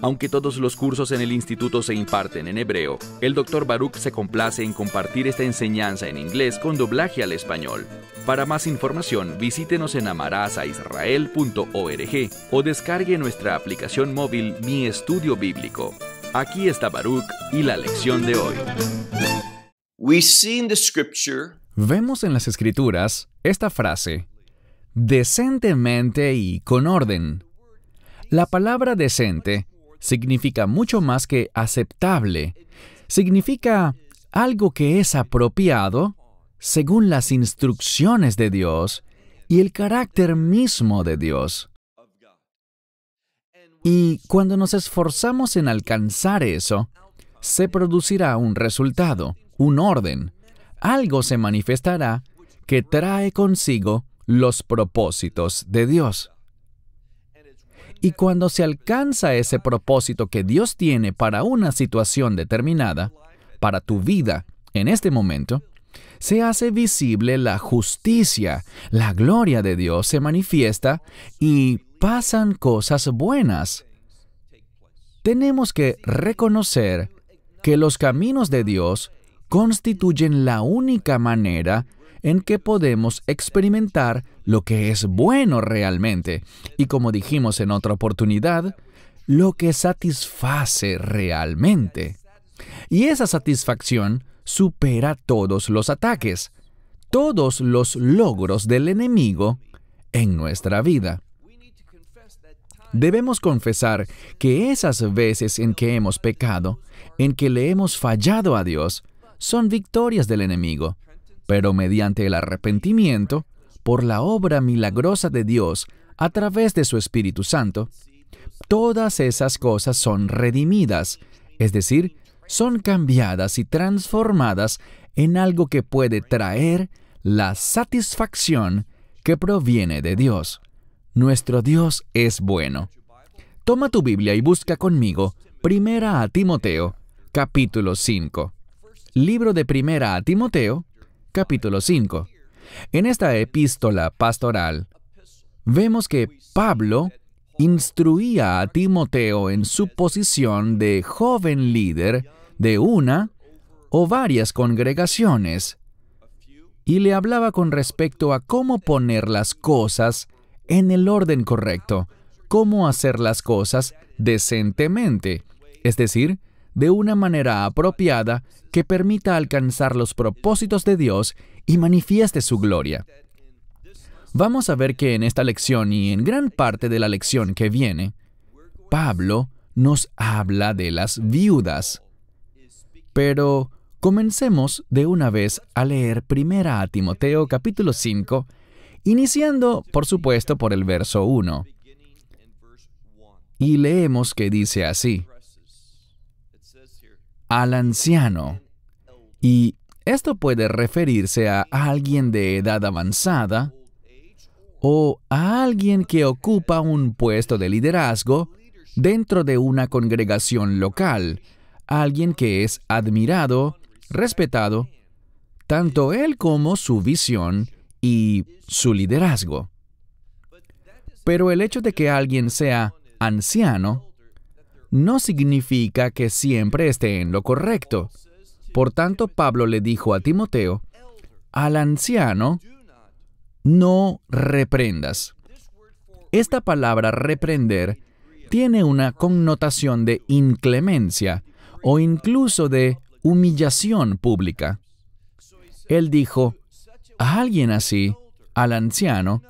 Aunque todos los cursos en el instituto se imparten en hebreo, el Dr. Baruch se complace en compartir esta enseñanza en inglés con doblaje al español. Para más información, visítenos en amarazaisrael.org o descargue nuestra aplicación móvil Mi Estudio Bíblico. Aquí está Baruch y la lección de hoy. Vemos en las escrituras esta frase, decentemente y con orden. La palabra decente significa mucho más que aceptable. Significa algo que es apropiado según las instrucciones de Dios y el carácter mismo de Dios. Y cuando nos esforzamos en alcanzar eso, se producirá un resultado, un orden. Algo se manifestará que trae consigo los propósitos de Dios. Y cuando se alcanza ese propósito que Dios tiene para una situación determinada, para tu vida en este momento, se hace visible la justicia, la gloria de Dios se manifiesta y pasan cosas buenas. Tenemos que reconocer que los caminos de Dios constituyen la única manera en que podemos experimentar lo que es bueno realmente y como dijimos en otra oportunidad, lo que satisface realmente. Y esa satisfacción supera todos los ataques, todos los logros del enemigo en nuestra vida. Debemos confesar que esas veces en que hemos pecado, en que le hemos fallado a Dios, son victorias del enemigo, pero mediante el arrepentimiento, por la obra milagrosa de Dios a través de su Espíritu Santo, todas esas cosas son redimidas, es decir, son cambiadas y transformadas en algo que puede traer la satisfacción que proviene de Dios. Nuestro Dios es bueno. Toma tu Biblia y busca conmigo Primera a Timoteo, capítulo 5. Libro de Primera a Timoteo, capítulo 5. En esta epístola pastoral, vemos que Pablo instruía a Timoteo en su posición de joven líder de una o varias congregaciones y le hablaba con respecto a cómo poner las cosas en el orden correcto, cómo hacer las cosas decentemente, es decir, de una manera apropiada que permita alcanzar los propósitos de Dios y manifieste su gloria. Vamos a ver que en esta lección y en gran parte de la lección que viene, Pablo nos habla de las viudas. Pero comencemos de una vez a leer 1 a Timoteo capítulo 5, iniciando, por supuesto, por el verso 1. Y leemos que dice así, al anciano. Y esto puede referirse a alguien de edad avanzada o a alguien que ocupa un puesto de liderazgo dentro de una congregación local, alguien que es admirado, respetado, tanto él como su visión y su liderazgo. Pero el hecho de que alguien sea anciano no significa que siempre esté en lo correcto. Por tanto, Pablo le dijo a Timoteo, al anciano, no reprendas. Esta palabra reprender tiene una connotación de inclemencia o incluso de humillación pública. Él dijo, a alguien así, al anciano,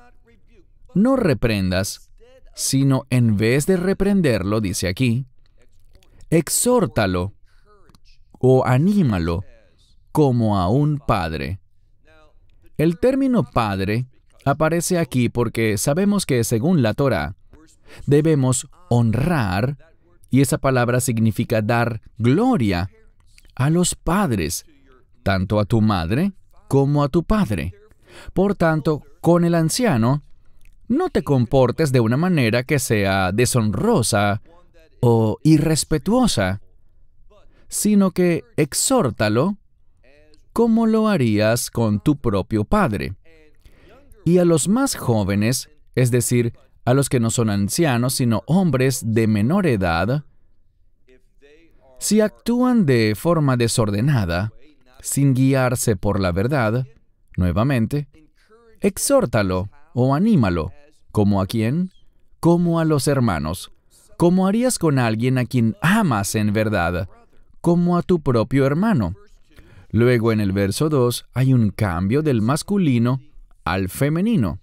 no reprendas, sino en vez de reprenderlo, dice aquí, exhórtalo o anímalo como a un padre. El término padre aparece aquí porque sabemos que según la Torah debemos honrar, y esa palabra significa dar gloria a los padres, tanto a tu madre como a tu padre. Por tanto, con el anciano no te comportes de una manera que sea deshonrosa o irrespetuosa, sino que exhórtalo como lo harías con tu propio padre. Y a los más jóvenes, es decir, a los que no son ancianos, sino hombres de menor edad, si actúan de forma desordenada, sin guiarse por la verdad, nuevamente, exhórtalo o anímalo. ¿Como a quién? Como a los hermanos. Como harías con alguien a quien amas en verdad, como a tu propio hermano. Luego en el verso 2 hay un cambio del masculino al femenino.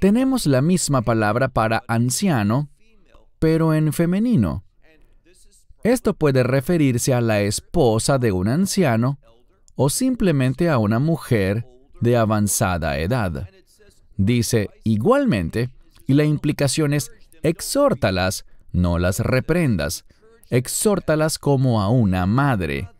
Tenemos la misma palabra para anciano, pero en femenino. Esto puede referirse a la esposa de un anciano o simplemente a una mujer de avanzada edad. Dice igualmente, y la implicación es exhórtalas, no las reprendas, exhórtalas como a una madre.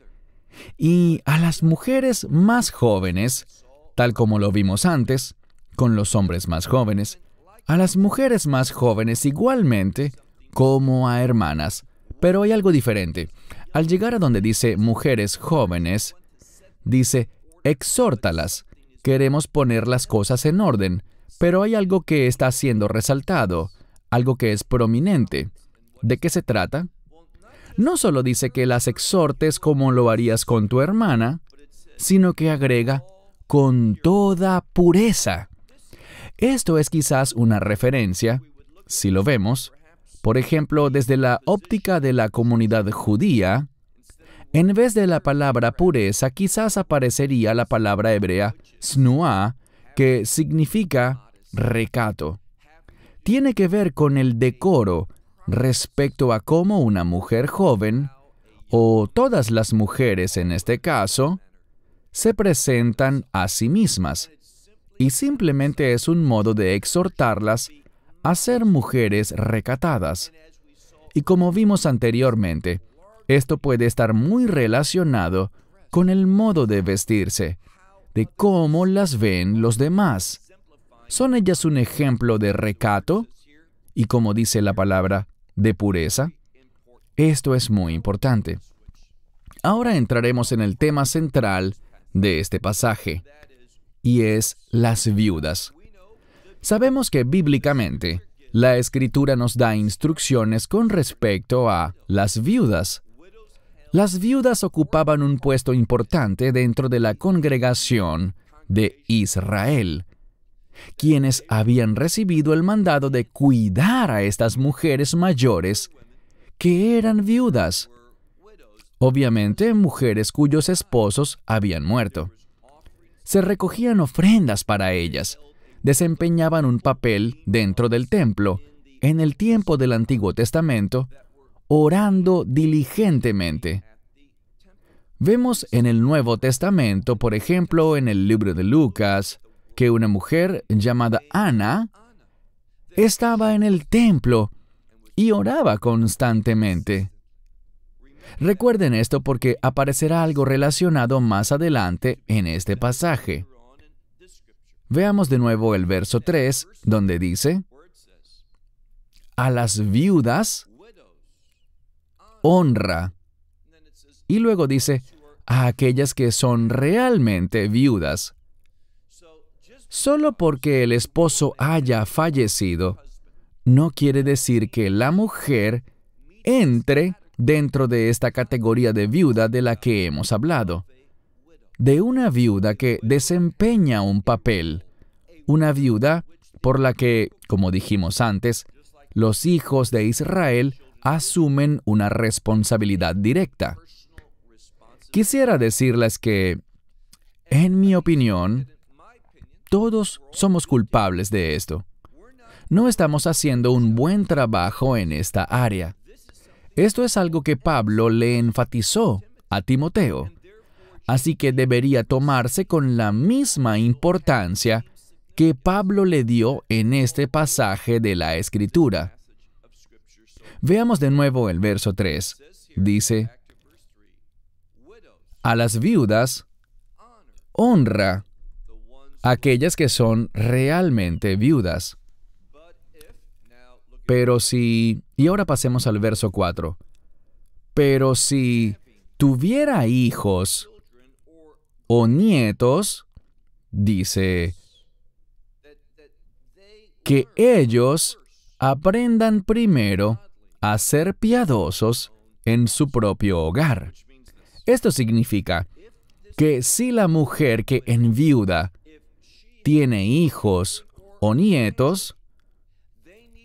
Y a las mujeres más jóvenes, tal como lo vimos antes, con los hombres más jóvenes, a las mujeres más jóvenes igualmente como a hermanas. Pero hay algo diferente. Al llegar a donde dice mujeres jóvenes, dice exhórtalas, Queremos poner las cosas en orden, pero hay algo que está siendo resaltado, algo que es prominente. ¿De qué se trata? No solo dice que las exhortes como lo harías con tu hermana, sino que agrega con toda pureza. Esto es quizás una referencia, si lo vemos, por ejemplo, desde la óptica de la comunidad judía, en vez de la palabra pureza, quizás aparecería la palabra hebrea snua, que significa recato. Tiene que ver con el decoro respecto a cómo una mujer joven, o todas las mujeres en este caso, se presentan a sí mismas, y simplemente es un modo de exhortarlas a ser mujeres recatadas. Y como vimos anteriormente, esto puede estar muy relacionado con el modo de vestirse, de cómo las ven los demás. ¿Son ellas un ejemplo de recato? Y como dice la palabra, de pureza. Esto es muy importante. Ahora entraremos en el tema central de este pasaje, y es las viudas. Sabemos que bíblicamente, la escritura nos da instrucciones con respecto a las viudas. Las viudas ocupaban un puesto importante dentro de la congregación de Israel, quienes habían recibido el mandado de cuidar a estas mujeres mayores que eran viudas, obviamente mujeres cuyos esposos habían muerto. Se recogían ofrendas para ellas, desempeñaban un papel dentro del templo en el tiempo del Antiguo Testamento orando diligentemente. Vemos en el Nuevo Testamento, por ejemplo, en el libro de Lucas, que una mujer llamada Ana estaba en el templo y oraba constantemente. Recuerden esto porque aparecerá algo relacionado más adelante en este pasaje. Veamos de nuevo el verso 3, donde dice, A las viudas honra. Y luego dice, a aquellas que son realmente viudas. Solo porque el esposo haya fallecido, no quiere decir que la mujer entre dentro de esta categoría de viuda de la que hemos hablado. De una viuda que desempeña un papel, una viuda por la que, como dijimos antes, los hijos de Israel asumen una responsabilidad directa. Quisiera decirles que, en mi opinión, todos somos culpables de esto. No estamos haciendo un buen trabajo en esta área. Esto es algo que Pablo le enfatizó a Timoteo, así que debería tomarse con la misma importancia que Pablo le dio en este pasaje de la Escritura. Veamos de nuevo el verso 3. Dice, a las viudas honra aquellas que son realmente viudas. Pero si... Y ahora pasemos al verso 4. Pero si tuviera hijos o nietos, dice, que ellos aprendan primero a ser piadosos en su propio hogar. Esto significa que si la mujer que enviuda tiene hijos o nietos,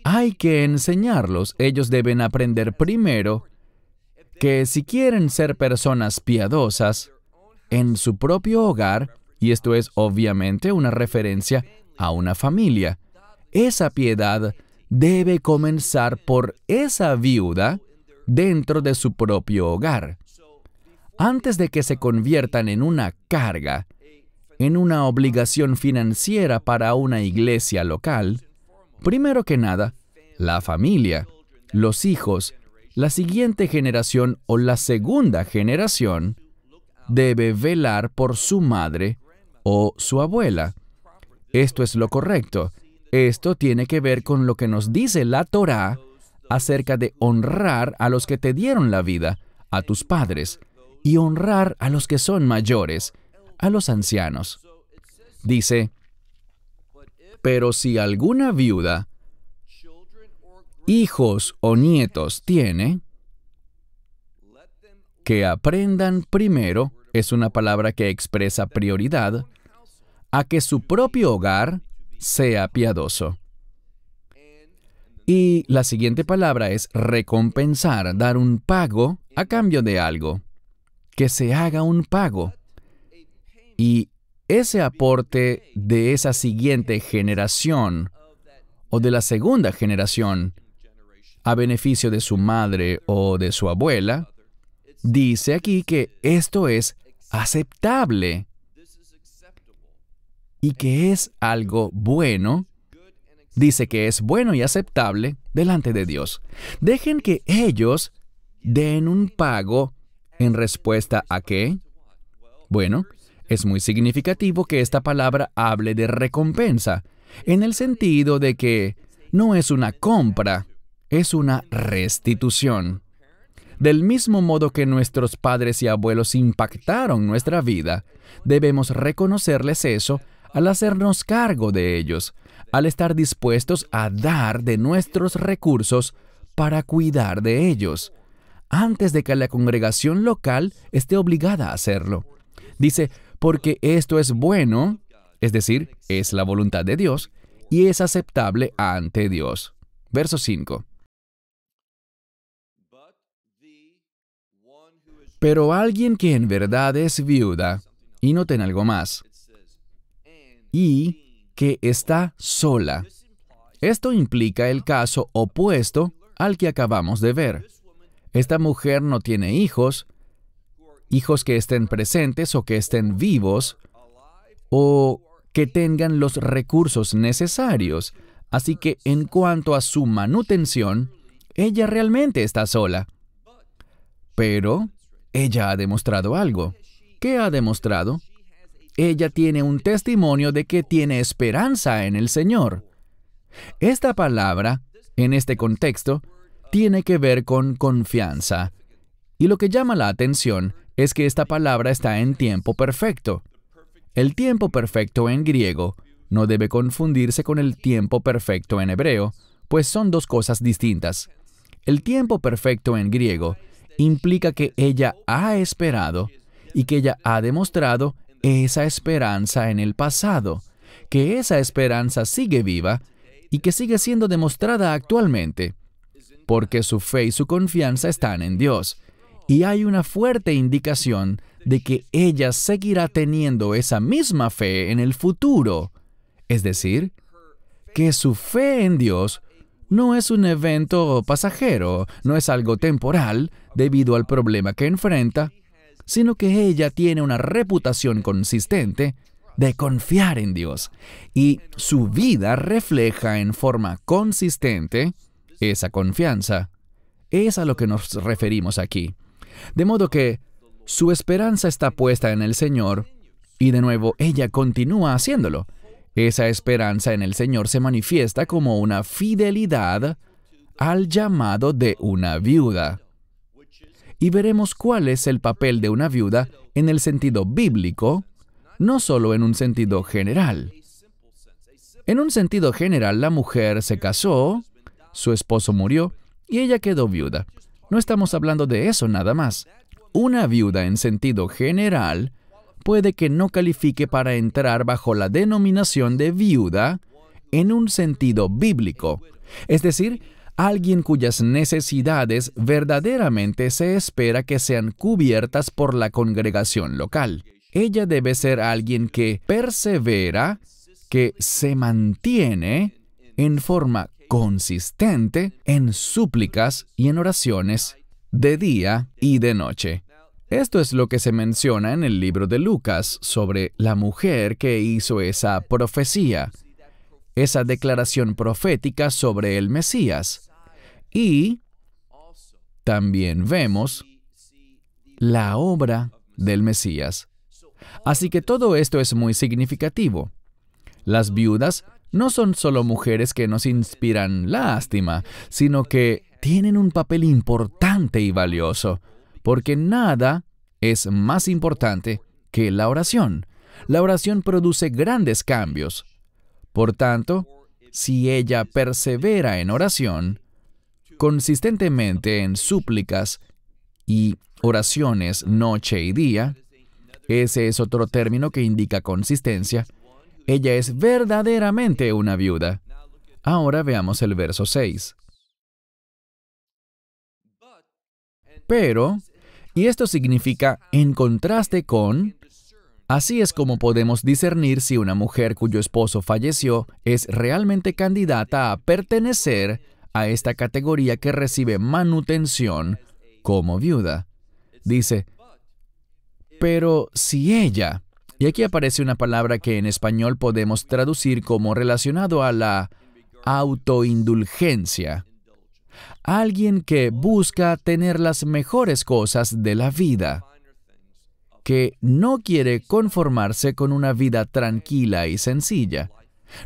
hay que enseñarlos. Ellos deben aprender primero que si quieren ser personas piadosas en su propio hogar, y esto es obviamente una referencia a una familia, esa piedad debe comenzar por esa viuda dentro de su propio hogar, antes de que se conviertan en una carga, en una obligación financiera para una iglesia local, primero que nada, la familia, los hijos, la siguiente generación o la segunda generación debe velar por su madre o su abuela. Esto es lo correcto. Esto tiene que ver con lo que nos dice la Torá acerca de honrar a los que te dieron la vida, a tus padres, y honrar a los que son mayores, a los ancianos. Dice, pero si alguna viuda hijos o nietos tiene, que aprendan primero, es una palabra que expresa prioridad, a que su propio hogar sea piadoso. Y la siguiente palabra es recompensar, dar un pago a cambio de algo. Que se haga un pago. Y ese aporte de esa siguiente generación o de la segunda generación a beneficio de su madre o de su abuela, dice aquí que esto es aceptable y que es algo bueno, dice que es bueno y aceptable delante de Dios. Dejen que ellos den un pago en respuesta a qué? Bueno, es muy significativo que esta palabra hable de recompensa, en el sentido de que no es una compra, es una restitución. Del mismo modo que nuestros padres y abuelos impactaron nuestra vida, debemos reconocerles eso al hacernos cargo de ellos, al estar dispuestos a dar de nuestros recursos para cuidar de ellos, antes de que la congregación local esté obligada a hacerlo. Dice, porque esto es bueno, es decir, es la voluntad de Dios, y es aceptable ante Dios. Verso 5. Pero alguien que en verdad es viuda, y noten algo más, y que está sola. Esto implica el caso opuesto al que acabamos de ver. Esta mujer no tiene hijos, hijos que estén presentes o que estén vivos, o que tengan los recursos necesarios. Así que en cuanto a su manutención, ella realmente está sola. Pero ella ha demostrado algo. ¿Qué ha demostrado? ella tiene un testimonio de que tiene esperanza en el Señor. Esta palabra, en este contexto, tiene que ver con confianza. Y lo que llama la atención es que esta palabra está en tiempo perfecto. El tiempo perfecto en griego no debe confundirse con el tiempo perfecto en hebreo, pues son dos cosas distintas. El tiempo perfecto en griego implica que ella ha esperado y que ella ha demostrado esa esperanza en el pasado, que esa esperanza sigue viva y que sigue siendo demostrada actualmente, porque su fe y su confianza están en Dios, y hay una fuerte indicación de que ella seguirá teniendo esa misma fe en el futuro, es decir, que su fe en Dios no es un evento pasajero, no es algo temporal debido al problema que enfrenta, sino que ella tiene una reputación consistente de confiar en Dios y su vida refleja en forma consistente esa confianza. Es a lo que nos referimos aquí. De modo que su esperanza está puesta en el Señor y de nuevo ella continúa haciéndolo. Esa esperanza en el Señor se manifiesta como una fidelidad al llamado de una viuda y veremos cuál es el papel de una viuda en el sentido bíblico, no solo en un sentido general. En un sentido general, la mujer se casó, su esposo murió y ella quedó viuda. No estamos hablando de eso nada más. Una viuda en sentido general puede que no califique para entrar bajo la denominación de viuda en un sentido bíblico. Es decir, alguien cuyas necesidades verdaderamente se espera que sean cubiertas por la congregación local. Ella debe ser alguien que persevera, que se mantiene en forma consistente en súplicas y en oraciones de día y de noche. Esto es lo que se menciona en el libro de Lucas sobre la mujer que hizo esa profecía esa declaración profética sobre el Mesías. Y también vemos la obra del Mesías. Así que todo esto es muy significativo. Las viudas no son solo mujeres que nos inspiran lástima, sino que tienen un papel importante y valioso, porque nada es más importante que la oración. La oración produce grandes cambios. Por tanto, si ella persevera en oración, consistentemente en súplicas y oraciones noche y día, ese es otro término que indica consistencia, ella es verdaderamente una viuda. Ahora veamos el verso 6. Pero, y esto significa en contraste con, Así es como podemos discernir si una mujer cuyo esposo falleció es realmente candidata a pertenecer a esta categoría que recibe manutención como viuda. Dice, pero si ella, y aquí aparece una palabra que en español podemos traducir como relacionado a la autoindulgencia, alguien que busca tener las mejores cosas de la vida que no quiere conformarse con una vida tranquila y sencilla.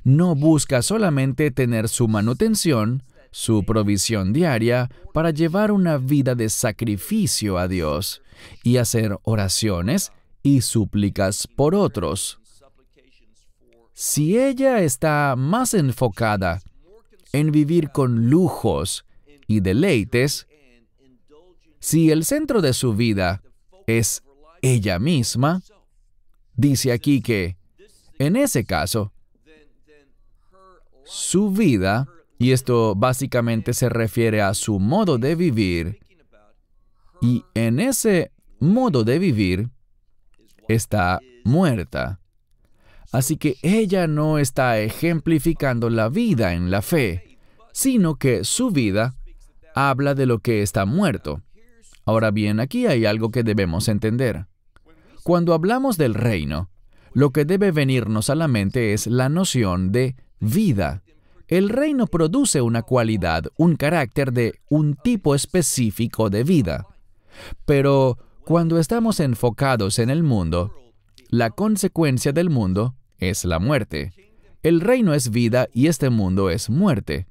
No busca solamente tener su manutención, su provisión diaria, para llevar una vida de sacrificio a Dios y hacer oraciones y súplicas por otros. Si ella está más enfocada en vivir con lujos y deleites, si el centro de su vida es ella misma, dice aquí que en ese caso, su vida, y esto básicamente se refiere a su modo de vivir, y en ese modo de vivir está muerta. Así que ella no está ejemplificando la vida en la fe, sino que su vida habla de lo que está muerto. Ahora bien, aquí hay algo que debemos entender. Cuando hablamos del reino, lo que debe venirnos a la mente es la noción de vida. El reino produce una cualidad, un carácter de un tipo específico de vida. Pero cuando estamos enfocados en el mundo, la consecuencia del mundo es la muerte. El reino es vida y este mundo es muerte.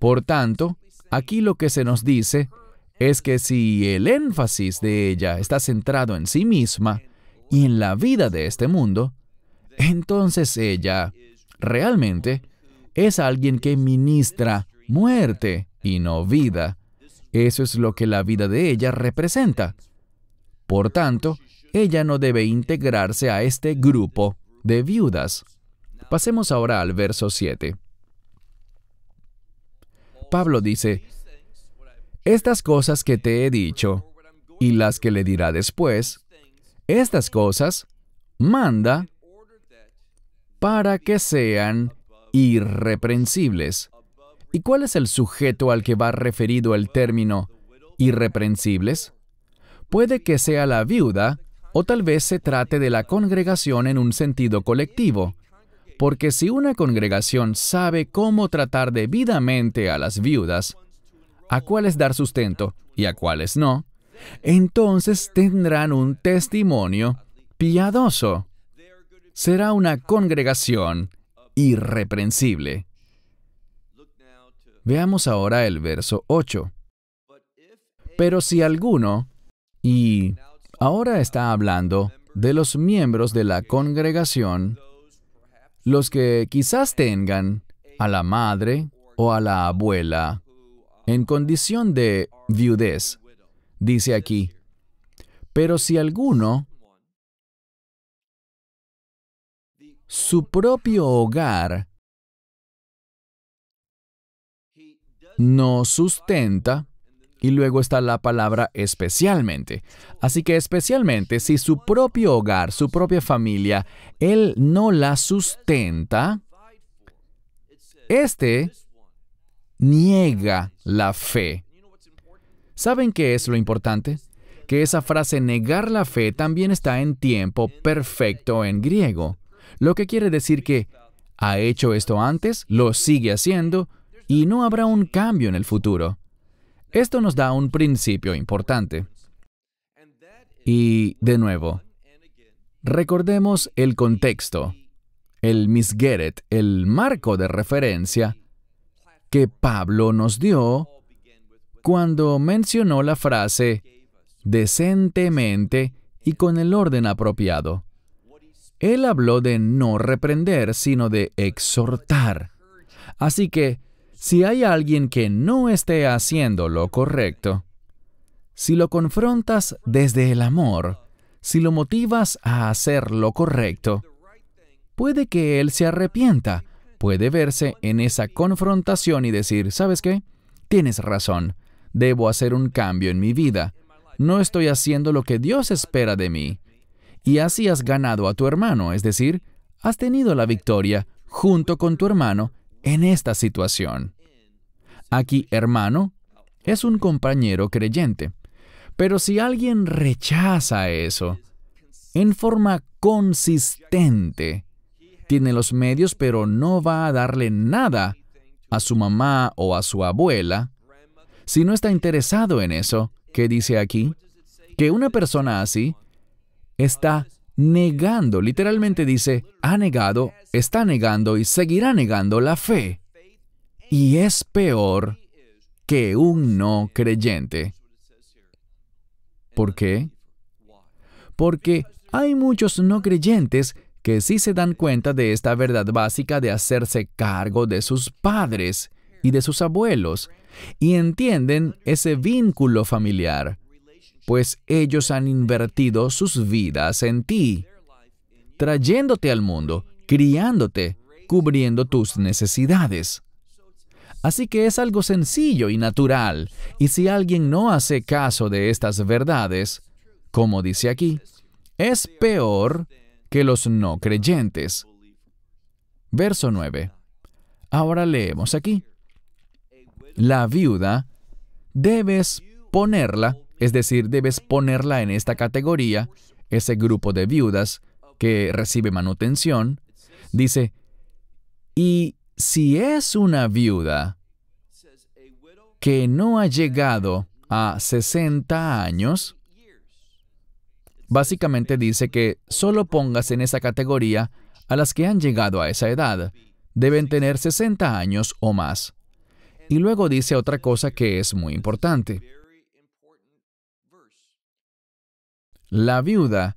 Por tanto, aquí lo que se nos dice es que si el énfasis de ella está centrado en sí misma y en la vida de este mundo, entonces ella realmente es alguien que ministra muerte y no vida. Eso es lo que la vida de ella representa. Por tanto, ella no debe integrarse a este grupo de viudas. Pasemos ahora al verso 7. Pablo dice, estas cosas que te he dicho y las que le dirá después, estas cosas manda para que sean irreprensibles. ¿Y cuál es el sujeto al que va referido el término irreprensibles? Puede que sea la viuda o tal vez se trate de la congregación en un sentido colectivo, porque si una congregación sabe cómo tratar debidamente a las viudas, a cuáles dar sustento y a cuáles no, entonces tendrán un testimonio piadoso. Será una congregación irreprensible. Veamos ahora el verso 8. Pero si alguno, y ahora está hablando de los miembros de la congregación, los que quizás tengan a la madre o a la abuela en condición de viudez, dice aquí, pero si alguno, su propio hogar, no sustenta, y luego está la palabra especialmente. Así que especialmente si su propio hogar, su propia familia, él no la sustenta, este niega la fe. ¿Saben qué es lo importante? Que esa frase negar la fe también está en tiempo perfecto en griego, lo que quiere decir que ha hecho esto antes, lo sigue haciendo y no habrá un cambio en el futuro. Esto nos da un principio importante. Y, de nuevo, recordemos el contexto, el misgeret, el marco de referencia que Pablo nos dio cuando mencionó la frase decentemente y con el orden apropiado. Él habló de no reprender, sino de exhortar. Así que, si hay alguien que no esté haciendo lo correcto, si lo confrontas desde el amor, si lo motivas a hacer lo correcto, puede que él se arrepienta puede verse en esa confrontación y decir, ¿sabes qué? Tienes razón, debo hacer un cambio en mi vida. No estoy haciendo lo que Dios espera de mí. Y así has ganado a tu hermano, es decir, has tenido la victoria junto con tu hermano en esta situación. Aquí hermano es un compañero creyente. Pero si alguien rechaza eso en forma consistente, tiene los medios, pero no va a darle nada a su mamá o a su abuela, si no está interesado en eso, ¿qué dice aquí? Que una persona así está negando, literalmente dice, ha negado, está negando y seguirá negando la fe. Y es peor que un no creyente. ¿Por qué? Porque hay muchos no creyentes que sí se dan cuenta de esta verdad básica de hacerse cargo de sus padres y de sus abuelos y entienden ese vínculo familiar, pues ellos han invertido sus vidas en ti, trayéndote al mundo, criándote, cubriendo tus necesidades. Así que es algo sencillo y natural, y si alguien no hace caso de estas verdades, como dice aquí, es peor que los no creyentes. Verso 9. Ahora leemos aquí. La viuda debes ponerla, es decir, debes ponerla en esta categoría, ese grupo de viudas que recibe manutención. Dice, y si es una viuda que no ha llegado a 60 años, Básicamente dice que solo pongas en esa categoría a las que han llegado a esa edad. Deben tener 60 años o más. Y luego dice otra cosa que es muy importante. La viuda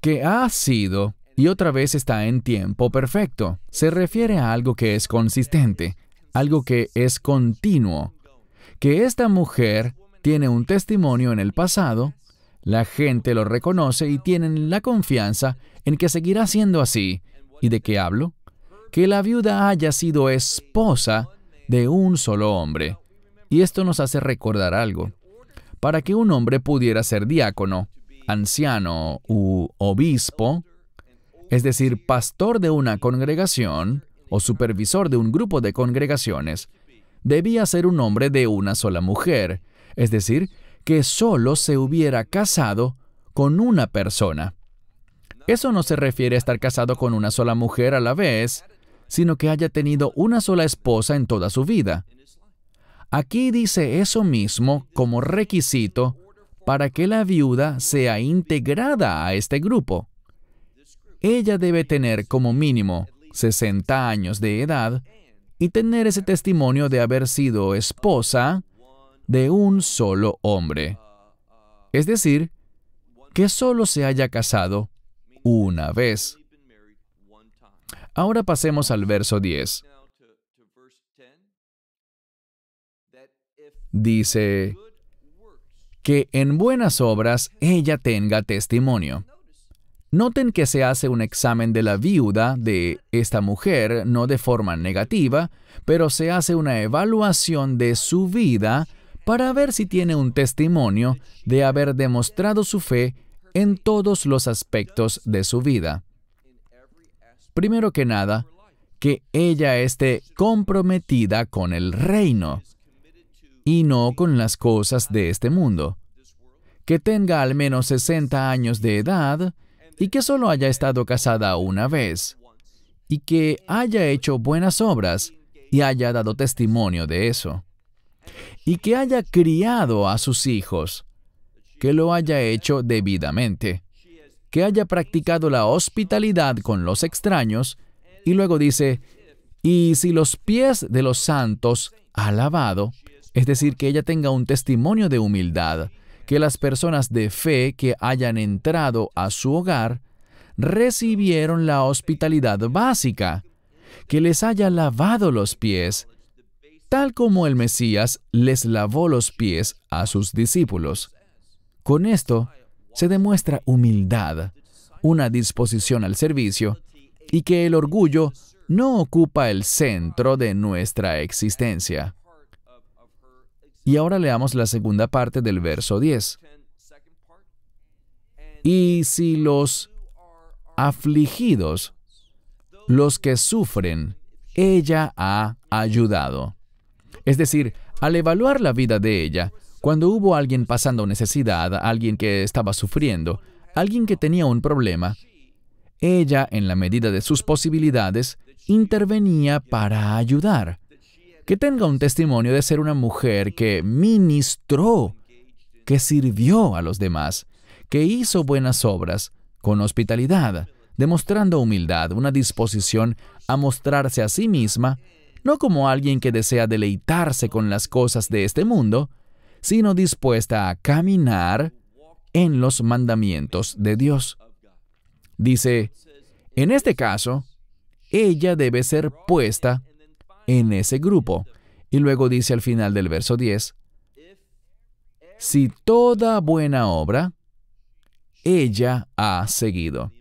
que ha sido y otra vez está en tiempo perfecto. Se refiere a algo que es consistente, algo que es continuo. Que esta mujer tiene un testimonio en el pasado la gente lo reconoce y tienen la confianza en que seguirá siendo así. ¿Y de qué hablo? Que la viuda haya sido esposa de un solo hombre. Y esto nos hace recordar algo. Para que un hombre pudiera ser diácono, anciano u obispo, es decir, pastor de una congregación o supervisor de un grupo de congregaciones, debía ser un hombre de una sola mujer, es decir, que solo se hubiera casado con una persona. Eso no se refiere a estar casado con una sola mujer a la vez, sino que haya tenido una sola esposa en toda su vida. Aquí dice eso mismo como requisito para que la viuda sea integrada a este grupo. Ella debe tener como mínimo 60 años de edad y tener ese testimonio de haber sido esposa de un solo hombre. Es decir, que solo se haya casado una vez. Ahora pasemos al verso 10. Dice, que en buenas obras ella tenga testimonio. Noten que se hace un examen de la viuda de esta mujer, no de forma negativa, pero se hace una evaluación de su vida para ver si tiene un testimonio de haber demostrado su fe en todos los aspectos de su vida. Primero que nada, que ella esté comprometida con el reino y no con las cosas de este mundo. Que tenga al menos 60 años de edad y que solo haya estado casada una vez y que haya hecho buenas obras y haya dado testimonio de eso y que haya criado a sus hijos, que lo haya hecho debidamente, que haya practicado la hospitalidad con los extraños, y luego dice, y si los pies de los santos ha lavado, es decir, que ella tenga un testimonio de humildad, que las personas de fe que hayan entrado a su hogar recibieron la hospitalidad básica, que les haya lavado los pies, tal como el Mesías les lavó los pies a sus discípulos. Con esto se demuestra humildad, una disposición al servicio y que el orgullo no ocupa el centro de nuestra existencia. Y ahora leamos la segunda parte del verso 10. Y si los afligidos, los que sufren, ella ha ayudado. Es decir, al evaluar la vida de ella, cuando hubo alguien pasando necesidad, alguien que estaba sufriendo, alguien que tenía un problema, ella, en la medida de sus posibilidades, intervenía para ayudar. Que tenga un testimonio de ser una mujer que ministró, que sirvió a los demás, que hizo buenas obras, con hospitalidad, demostrando humildad, una disposición a mostrarse a sí misma no como alguien que desea deleitarse con las cosas de este mundo, sino dispuesta a caminar en los mandamientos de Dios. Dice, en este caso, ella debe ser puesta en ese grupo. Y luego dice al final del verso 10, si toda buena obra, ella ha seguido.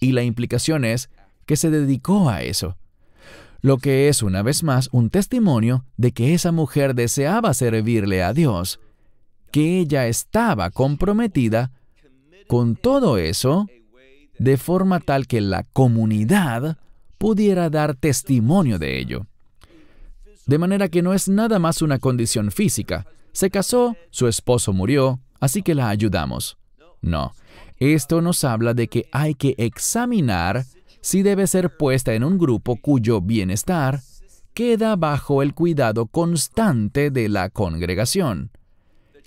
Y la implicación es que se dedicó a eso lo que es una vez más un testimonio de que esa mujer deseaba servirle a Dios, que ella estaba comprometida con todo eso de forma tal que la comunidad pudiera dar testimonio de ello. De manera que no es nada más una condición física. Se casó, su esposo murió, así que la ayudamos. No, esto nos habla de que hay que examinar si debe ser puesta en un grupo cuyo bienestar queda bajo el cuidado constante de la congregación,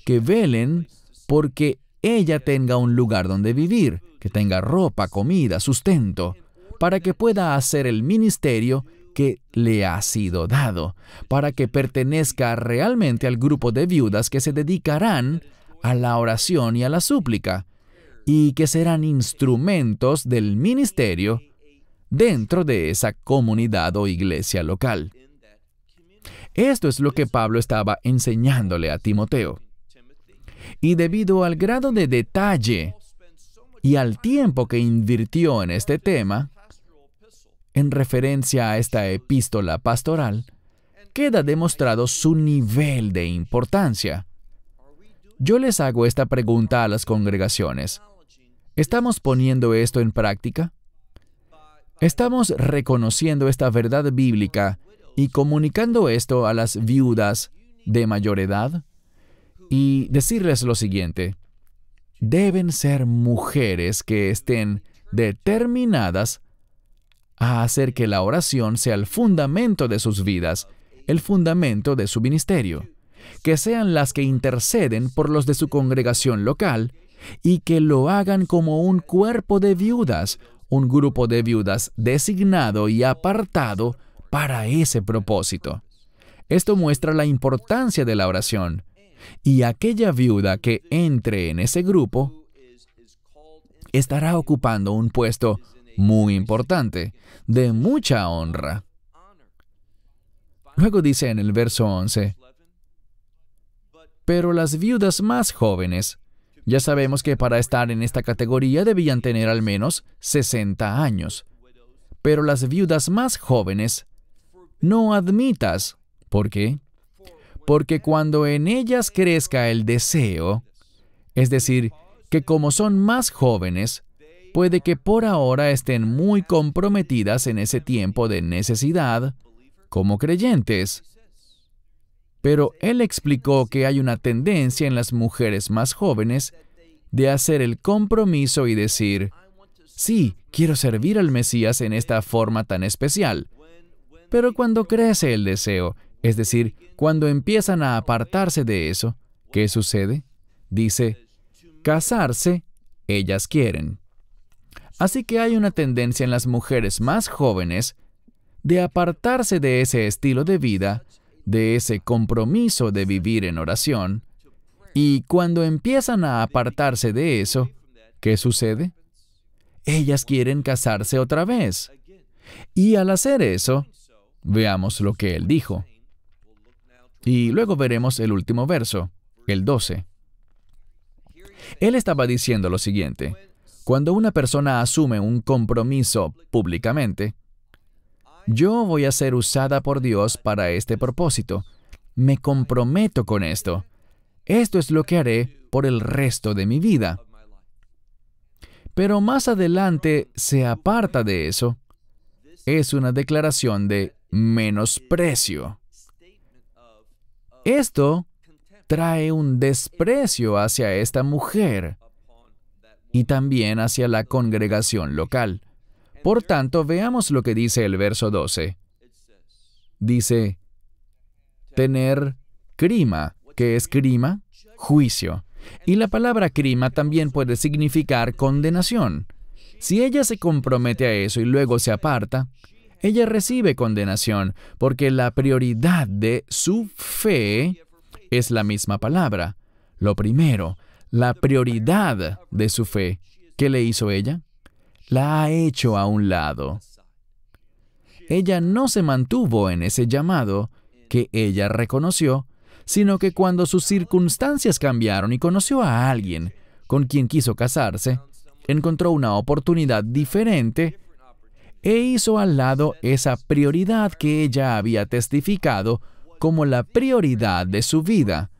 que velen porque ella tenga un lugar donde vivir, que tenga ropa, comida, sustento, para que pueda hacer el ministerio que le ha sido dado, para que pertenezca realmente al grupo de viudas que se dedicarán a la oración y a la súplica, y que serán instrumentos del ministerio dentro de esa comunidad o iglesia local. Esto es lo que Pablo estaba enseñándole a Timoteo. Y debido al grado de detalle y al tiempo que invirtió en este tema, en referencia a esta epístola pastoral, queda demostrado su nivel de importancia. Yo les hago esta pregunta a las congregaciones. ¿Estamos poniendo esto en práctica? Estamos reconociendo esta verdad bíblica y comunicando esto a las viudas de mayor edad y decirles lo siguiente. Deben ser mujeres que estén determinadas a hacer que la oración sea el fundamento de sus vidas, el fundamento de su ministerio, que sean las que interceden por los de su congregación local y que lo hagan como un cuerpo de viudas, un grupo de viudas designado y apartado para ese propósito. Esto muestra la importancia de la oración. Y aquella viuda que entre en ese grupo estará ocupando un puesto muy importante, de mucha honra. Luego dice en el verso 11, Pero las viudas más jóvenes ya sabemos que para estar en esta categoría debían tener al menos 60 años. Pero las viudas más jóvenes, no admitas. ¿Por qué? Porque cuando en ellas crezca el deseo, es decir, que como son más jóvenes, puede que por ahora estén muy comprometidas en ese tiempo de necesidad como creyentes. Pero él explicó que hay una tendencia en las mujeres más jóvenes de hacer el compromiso y decir, sí, quiero servir al Mesías en esta forma tan especial. Pero cuando crece el deseo, es decir, cuando empiezan a apartarse de eso, ¿qué sucede? Dice, casarse, ellas quieren. Así que hay una tendencia en las mujeres más jóvenes de apartarse de ese estilo de vida de ese compromiso de vivir en oración, y cuando empiezan a apartarse de eso, ¿qué sucede? Ellas quieren casarse otra vez. Y al hacer eso, veamos lo que él dijo. Y luego veremos el último verso, el 12. Él estaba diciendo lo siguiente, cuando una persona asume un compromiso públicamente, yo voy a ser usada por Dios para este propósito. Me comprometo con esto. Esto es lo que haré por el resto de mi vida. Pero más adelante se aparta de eso. Es una declaración de menosprecio. Esto trae un desprecio hacia esta mujer y también hacia la congregación local. Por tanto, veamos lo que dice el verso 12. Dice, tener crima, que es crima, juicio. Y la palabra crima también puede significar condenación. Si ella se compromete a eso y luego se aparta, ella recibe condenación, porque la prioridad de su fe es la misma palabra. Lo primero, la prioridad de su fe. ¿Qué le hizo ella? la ha hecho a un lado. Ella no se mantuvo en ese llamado que ella reconoció, sino que cuando sus circunstancias cambiaron y conoció a alguien con quien quiso casarse, encontró una oportunidad diferente e hizo al lado esa prioridad que ella había testificado como la prioridad de su vida,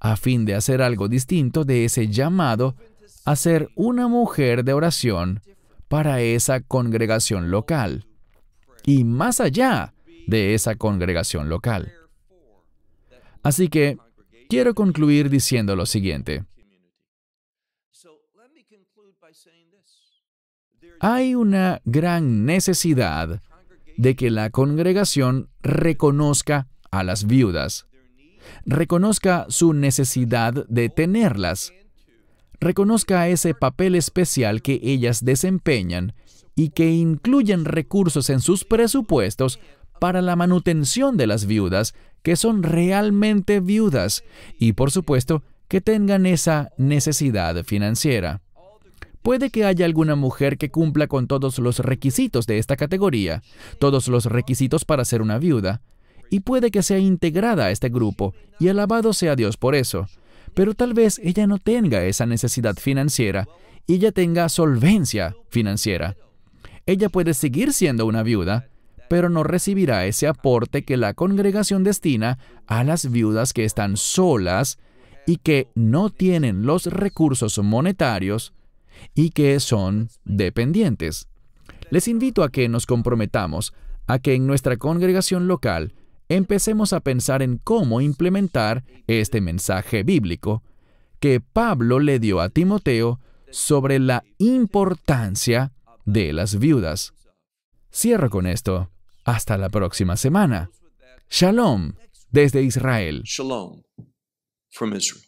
a fin de hacer algo distinto de ese llamado a ser una mujer de oración para esa congregación local y más allá de esa congregación local. Así que quiero concluir diciendo lo siguiente. Hay una gran necesidad de que la congregación reconozca a las viudas, reconozca su necesidad de tenerlas reconozca ese papel especial que ellas desempeñan y que incluyen recursos en sus presupuestos para la manutención de las viudas que son realmente viudas y por supuesto que tengan esa necesidad financiera. Puede que haya alguna mujer que cumpla con todos los requisitos de esta categoría, todos los requisitos para ser una viuda, y puede que sea integrada a este grupo, y alabado sea Dios por eso pero tal vez ella no tenga esa necesidad financiera y ella tenga solvencia financiera. Ella puede seguir siendo una viuda, pero no recibirá ese aporte que la congregación destina a las viudas que están solas y que no tienen los recursos monetarios y que son dependientes. Les invito a que nos comprometamos a que en nuestra congregación local empecemos a pensar en cómo implementar este mensaje bíblico que Pablo le dio a Timoteo sobre la importancia de las viudas. Cierro con esto. Hasta la próxima semana. Shalom desde Israel. Israel.